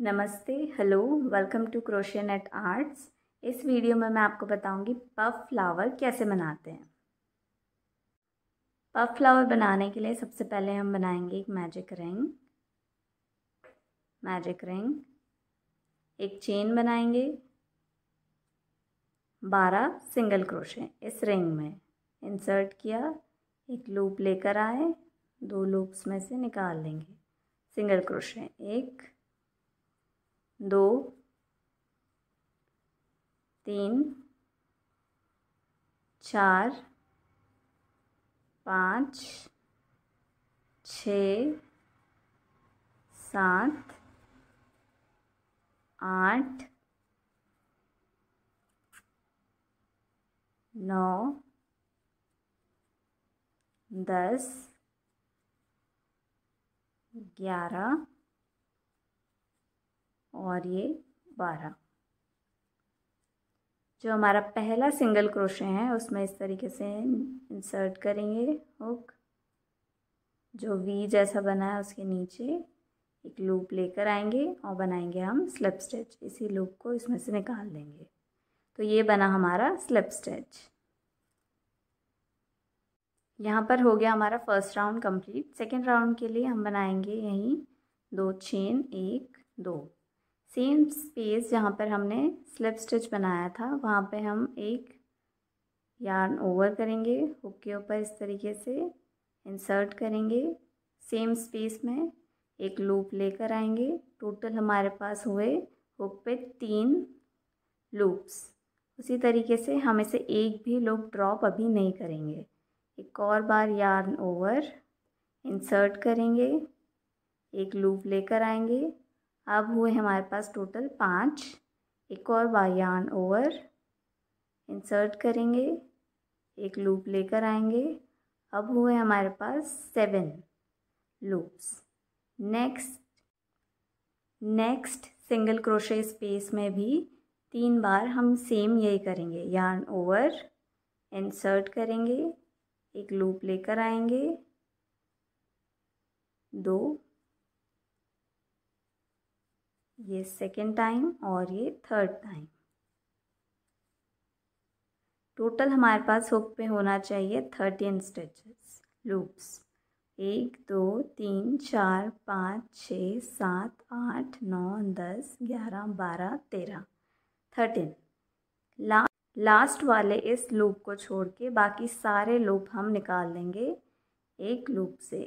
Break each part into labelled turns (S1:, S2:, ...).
S1: नमस्ते hello welcome to crochet net arts इस video में मैं आपको बताऊंगी पफ फ्लावर कैसे बनाते हैं पफ फ्लावर बनाने के लिए सबसे पहले हम बनाएंगे एक मैजिक रिंग मैजिक रिंग एक चेन बनाएंगे बारह सिंगल क्रोशे इस रिंग में इंसर्ट किया एक लूप लेकर आए दो लूप्स में से निकाल लेंगे सिंगल क्रोशे एक दो तीन चार पाँच छ सात आठ नौ दस ग्यारह और ये बारह जो हमारा पहला सिंगल क्रोशे है उसमें इस तरीके से इंसर्ट करेंगे हुक जो वी जैसा बना है उसके नीचे एक लूप लेकर आएंगे और बनाएंगे हम स्लिप स्टिच इसी लूप को इसमें से निकाल देंगे तो ये बना हमारा स्लिप स्टिच यहाँ पर हो गया हमारा first round complete second round के लिए हम बनाएंगे यहीं दो चेन एक दो सेम स्पेस जहाँ पर हमने स्लिप स्टिच बनाया था वहाँ पे हम एक यार्न ओवर करेंगे हुक के ऊपर इस तरीके से इंसर्ट करेंगे सेम स्पेस में एक लूप लेकर आएंगे टोटल हमारे पास हुए हुक पे तीन लूप्स उसी तरीके से हम इसे एक भी लूप ड्रॉप अभी नहीं करेंगे एक और बार यार्न ओवर इंसर्ट करेंगे एक लूप लेकर आएंगे अब हुए हमारे पास टोटल पाँच एक और वायान ओवर इंसर्ट करेंगे एक लूप लेकर आएंगे अब हुए हमारे पास seven loops next next single crochet space में भी तीन बार हम सेम यही करेंगे यान ओवर इंसर्ट करेंगे एक लूप लेकर आएंगे दो ये सेकेंड टाइम और ये थर्ड टाइम टोटल हमारे पास हुक पे होना चाहिए थर्टीन स्टिचेस लूप्स एक दो तीन चार पाँच छ सात आठ नौ दस ग्यारह बारह तेरह थर्टीन ला लास्ट वाले इस लूप को छोड़ के बाकी सारे लूप हम निकाल लेंगे एक लूप से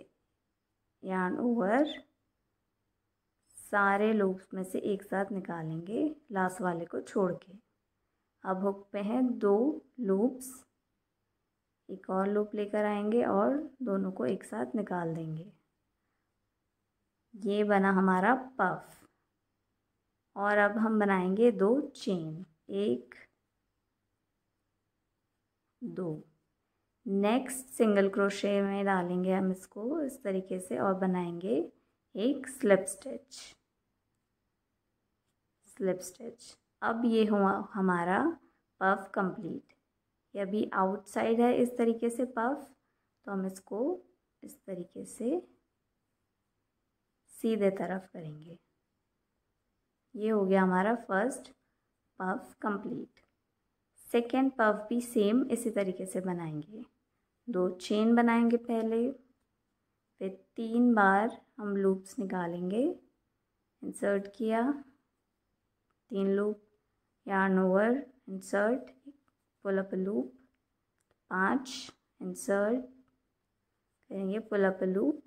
S1: यान ओवर सारे लूप्स में से एक साथ निकालेंगे लास्ट वाले को छोड़ के अब हुक पे हैं दो लूप्स एक और लूप लेकर आएंगे और दोनों को एक साथ निकाल देंगे ये बना हमारा पफ और अब हम बनाएंगे दो चेन एक दो नेक्स्ट सिंगल क्रोशे में डालेंगे हम इसको इस तरीके से और बनाएंगे एक स्लिप स्टिच स्लिप स्टिच अब ये हुआ हमारा पफ कंप्लीट ये अभी आउटसाइड है इस तरीके से पफ तो हम इसको इस तरीके से सीधे तरफ करेंगे ये हो गया हमारा first puff complete second puff भी सेम इसी तरीके से बनाएंगे दो चेन बनाएंगे पहले फिर तीन बार हम लूप्स निकालेंगे इंसर्ट किया तीन loop yarn over insert pull up loop पांच इंसर्ट करेंगे पुल अप लूप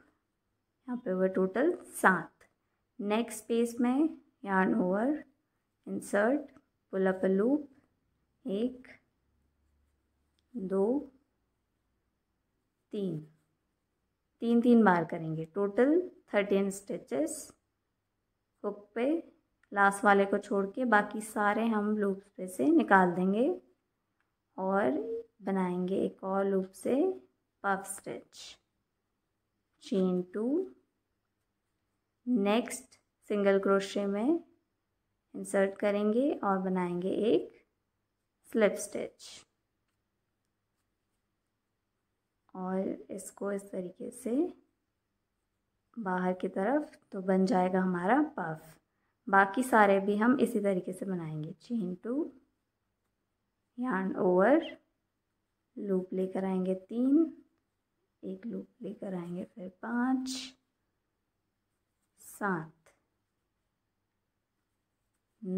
S1: यहाँ पे हुआ टोटल सात नेक्स्ट स्पेस में yarn over insert pull up loop एक दो तीन तीन तीन बार करेंगे टोटल थर्टीन स्टिचेस हुक पे लास्ट वाले को छोड़ के बाकी सारे हम लूप पे से निकाल देंगे और बनाएंगे एक और लूप से puff stitch chain two next single crochet में इंसर्ट करेंगे और बनाएंगे एक स्लिप स्टिच और इसको इस तरीके से बाहर की तरफ तो बन जाएगा हमारा पफ बाकी सारे भी हम इसी तरीके से बनाएंगे chain two yarn over loop लेकर आएंगे तीन एक लूप लेकर आएंगे फिर पाँच सात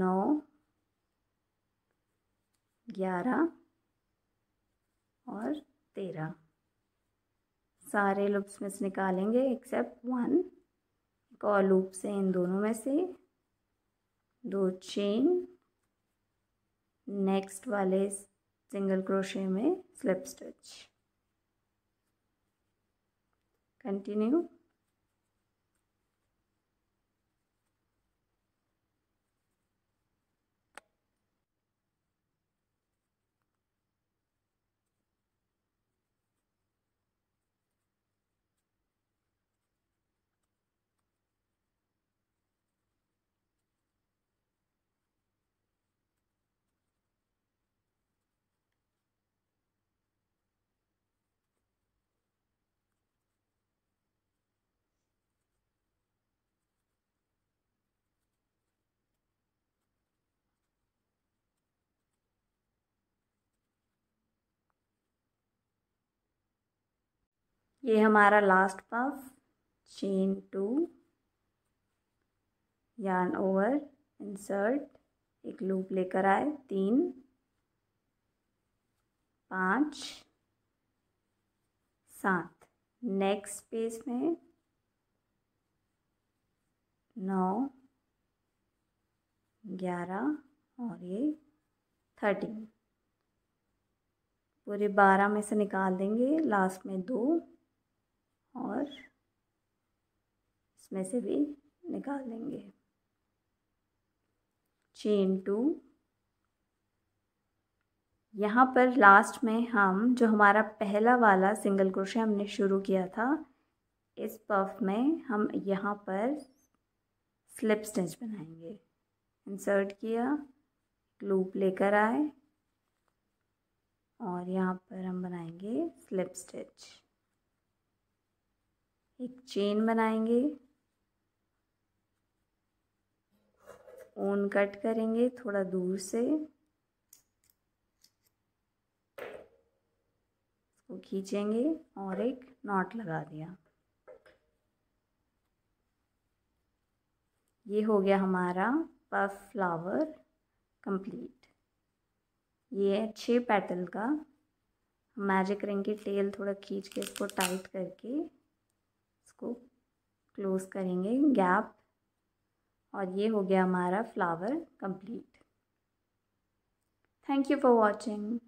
S1: नौ ग्यारह और तेरह सारे लूप्स में से निकालेंगे एक्सेप्ट वन एक और लूप से इन दोनों में से दो चेन नेक्स्ट वाले सिंगल क्रोशे में स्लिप स्टिच कंटिन्यू ये हमारा last puff chain two yarn over insert एक लूप लेकर आए तीन पाँच सात नेक्स्ट स्पेस में नौ ग्यारह और ये थर्टीन पूरे बारह में से निकाल देंगे लास्ट में दो और इसमें से भी निकाल लेंगे चेन टू यहाँ पर लास्ट में हम जो हमारा पहला वाला सिंगल क्रोशे हमने शुरू किया था इस पफ में हम यहाँ पर स्लिप स्टिच बनाएंगे इंसर्ट किया लूप लेकर आए और यहाँ पर हम बनाएंगे स्लिप स्टिच एक चेन बनाएंगे ऊन कट करेंगे थोड़ा दूर से उसको खींचेंगे और एक नॉट लगा दिया ये हो गया हमारा पफ फ्लावर कंप्लीट ये है छः पेटल का मैजिक रिंग की टेल थोड़ा खींच के इसको टाइट करके इसको क्लोज़ करेंगे गैप और ये हो गया हमारा flower complete thank you for watching